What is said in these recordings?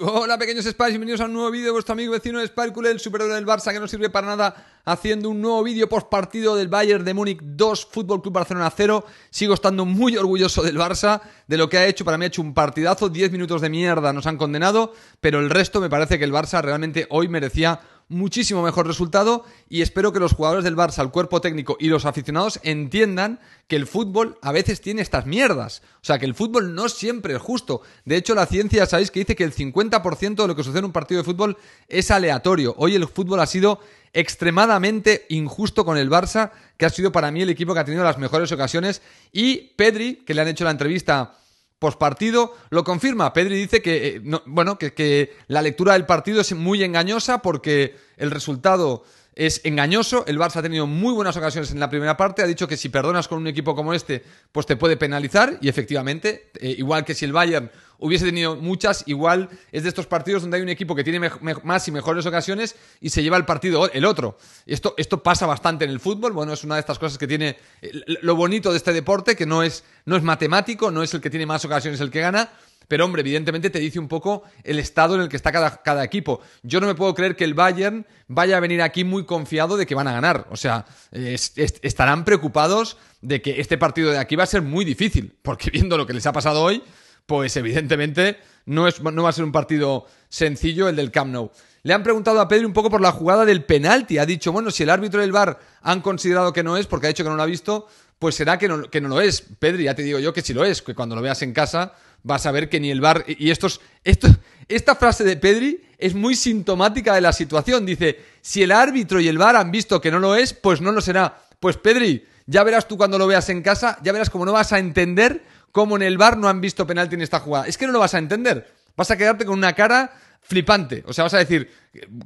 Hola pequeños Spice, bienvenidos a un nuevo vídeo de vuestro amigo vecino de Sparkle, el superhéroe del Barça que no sirve para nada, haciendo un nuevo vídeo post partido del Bayern de Múnich 2, Fútbol Club Barcelona 0. Sigo estando muy orgulloso del Barça, de lo que ha hecho, para mí ha hecho un partidazo, 10 minutos de mierda nos han condenado, pero el resto me parece que el Barça realmente hoy merecía muchísimo mejor resultado y espero que los jugadores del Barça, el cuerpo técnico y los aficionados entiendan que el fútbol a veces tiene estas mierdas. O sea, que el fútbol no siempre es justo. De hecho, la ciencia, sabéis que dice que el 50% de lo que sucede en un partido de fútbol es aleatorio. Hoy el fútbol ha sido extremadamente injusto con el Barça, que ha sido para mí el equipo que ha tenido las mejores ocasiones. Y Pedri, que le han hecho la entrevista Pospartido lo confirma. Pedri dice que, eh, bueno, que, que la lectura del partido es muy engañosa porque el resultado es engañoso. El Barça ha tenido muy buenas ocasiones en la primera parte. Ha dicho que si perdonas con un equipo como este, pues te puede penalizar. Y efectivamente, eh, igual que si el Bayern hubiese tenido muchas, igual es de estos partidos donde hay un equipo que tiene más y mejores ocasiones y se lleva el partido el otro. Esto, esto pasa bastante en el fútbol, bueno, es una de estas cosas que tiene eh, lo bonito de este deporte, que no es, no es matemático, no es el que tiene más ocasiones el que gana, pero hombre, evidentemente te dice un poco el estado en el que está cada, cada, equipo. Yo no me puedo creer que el Bayern vaya a venir aquí muy confiado de que van a ganar. O sea, estarán preocupados de que este partido de aquí va a ser muy difícil, porque viendo lo que les ha pasado hoy, pues evidentemente no, es, no va a ser un partido sencillo el del Camp Nou. Le han preguntado a Pedri un poco por la jugada del penalti. Ha dicho, bueno, si el árbitro del VAR han considerado que no es, porque ha dicho que no lo ha visto, pues será que no, que no lo es. Pedri, ya te digo yo que si lo es, que cuando lo veas en casa vas a ver que ni el bar. Y estos, esto, esta frase de Pedri es muy sintomática de la situación. Dice: Si el árbitro y el bar han visto que no lo es, pues no lo será. Pues Pedri, ya verás tú cuando lo veas en casa, ya verás cómo no vas a entender cómo en el bar no han visto penalti en esta jugada. Es que no lo vas a entender. Vas a quedarte con una cara flipante. O sea, vas a decir,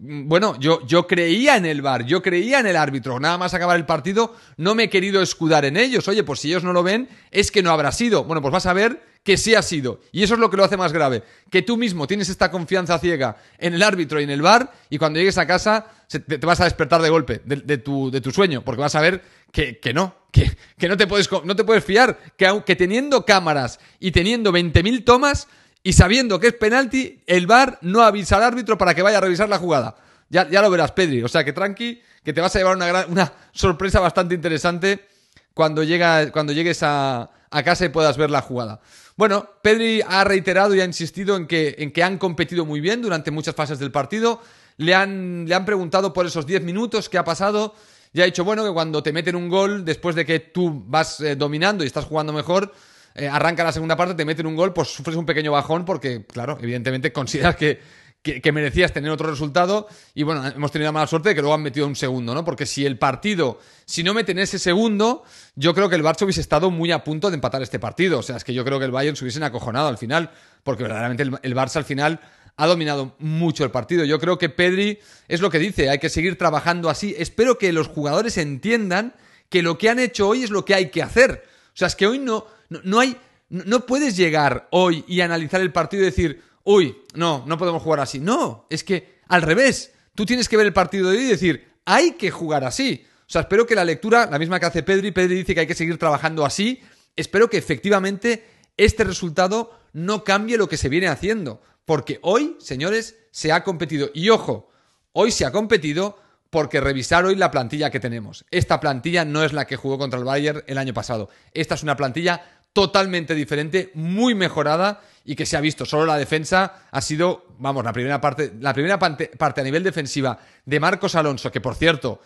mm, bueno, yo, yo creía en el bar yo creía en el árbitro, nada más acabar el partido, no me he querido escudar en ellos. Oye, pues si ellos no lo ven, es que no habrá sido. Bueno, pues vas a ver que sí ha sido. Y eso es lo que lo hace más grave, que tú mismo tienes esta confianza ciega en el árbitro y en el bar y cuando llegues a casa te, vas a despertar de golpe de, tu, sueño, porque vas a ver que, no, que, que, no, te puedes, no te puedes fiar, que aunque teniendo cámaras y teniendo 20.000 tomas y sabiendo que es penalti, el bar no avisa al árbitro para que vaya a revisar la jugada. Ya, ya lo verás, Pedri. O sea que tranqui, que te vas a llevar una, una sorpresa bastante interesante cuando, llega, cuando llegues a Acá se puedas ver la jugada. Bueno, Pedri ha reiterado y ha insistido en que, en que han competido muy bien durante muchas fases del partido. Le han, le han preguntado por esos 10 minutos qué ha pasado y ha dicho, bueno, que cuando te meten un gol, después de que tú vas eh, dominando y estás jugando mejor, eh, arranca la segunda parte, te meten un gol, pues sufres un pequeño bajón porque, claro, evidentemente consideras que que, merecías tener otro resultado. Y bueno, hemos tenido la mala suerte de que luego han metido un segundo, ¿no? Porque si el partido, si no meten ese segundo, yo creo que el Barça hubiese estado muy a punto de empatar este partido. O sea, es que yo creo que el Bayern se hubiesen acojonado al final, porque verdaderamente el, Barça al final ha dominado mucho el partido. Yo creo que Pedri es lo que dice, hay que seguir trabajando así. Espero que los jugadores entiendan que lo que han hecho hoy es lo que hay que hacer. O sea, es que hoy no, no hay. No puedes llegar hoy y analizar el partido y decir, uy, no, no podemos jugar así. No, es que al revés, tú tienes que ver el partido de hoy y decir, hay que jugar así. O sea, espero que la lectura, la misma que hace Pedri, Pedri dice que hay que seguir trabajando así, espero que efectivamente este resultado no cambie lo que se viene haciendo. Porque hoy, señores, se ha competido. Y ojo, hoy se ha competido porque revisar hoy la plantilla que tenemos. Esta plantilla no es la que jugó contra el Bayern el año pasado. Esta es una plantilla totalmente diferente, muy mejorada y que se ha visto. Solo la defensa ha sido, vamos, la primera parte, la primera parte, a nivel defensiva de Marcos Alonso, que por cierto,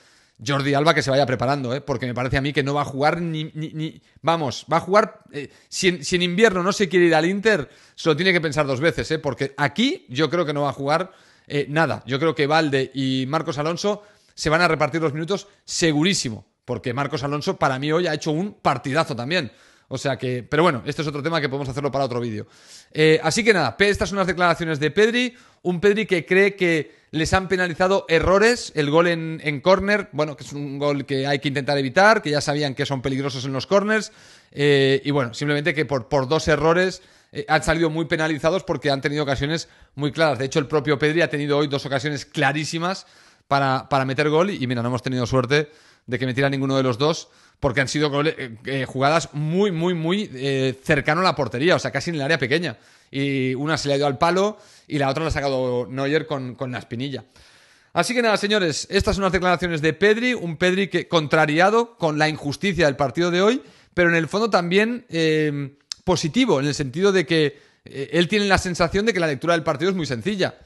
Jordi Alba que se vaya preparando, ¿eh? porque me parece a mí que no va a jugar ni. ni, vamos, va a jugar. Eh, si, en, invierno no se quiere ir al Inter, se lo tiene que pensar dos veces, ¿eh? porque aquí yo creo que no va a jugar eh, nada. Yo creo que Valde y Marcos Alonso se van a repartir los minutos segurísimo, porque Marcos Alonso para mí hoy ha hecho un partidazo también. O sea que, pero bueno, este es otro tema que podemos hacerlo para otro vídeo. Eh, así que nada, estas son las declaraciones de Pedri, un Pedri que cree que les han penalizado errores, el gol en, en córner, bueno, que es un gol que hay que intentar evitar, que ya sabían que son peligrosos en los corners, eh, y bueno, simplemente que por, dos errores eh, han salido muy penalizados porque han tenido ocasiones muy claras. De hecho, el propio Pedri ha tenido hoy dos ocasiones clarísimas para, para meter gol y mira, no hemos tenido suerte de que metiera ninguno de los dos, porque han sido eh, eh, jugadas muy, muy, muy eh, cercano a la portería, o sea, casi en el área pequeña. Y una se le ha ido al palo y la otra la ha sacado Neuer con, con la espinilla. Así que nada, señores, estas son las declaraciones de Pedri, un Pedri que contrariado con la injusticia del partido de hoy, pero en el fondo también em, positivo, en el sentido de que él tiene la sensación de que la lectura del partido es muy sencilla.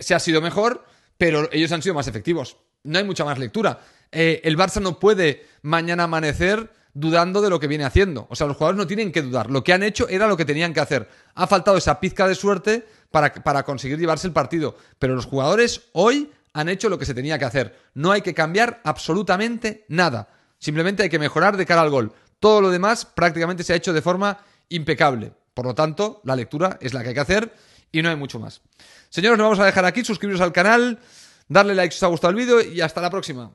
se ha sido mejor, pero ellos han sido más efectivos. No hay mucha más lectura. Eh, el Barça no puede mañana amanecer dudando de lo que viene haciendo. O sea, los jugadores no tienen que dudar. Lo que han hecho era lo que tenían que hacer. Ha faltado esa pizca de suerte para, para conseguir llevarse el partido. Pero los jugadores hoy han hecho lo que se tenía que hacer. No hay que cambiar absolutamente nada. Simplemente hay que mejorar de cara al gol. Todo lo demás prácticamente se ha hecho de forma impecable. Por lo tanto, la lectura es la que hay que hacer y no hay mucho más. Señores, nos vamos a dejar aquí. Suscribiros al canal, darle like si os ha gustado el vídeo y hasta la próxima.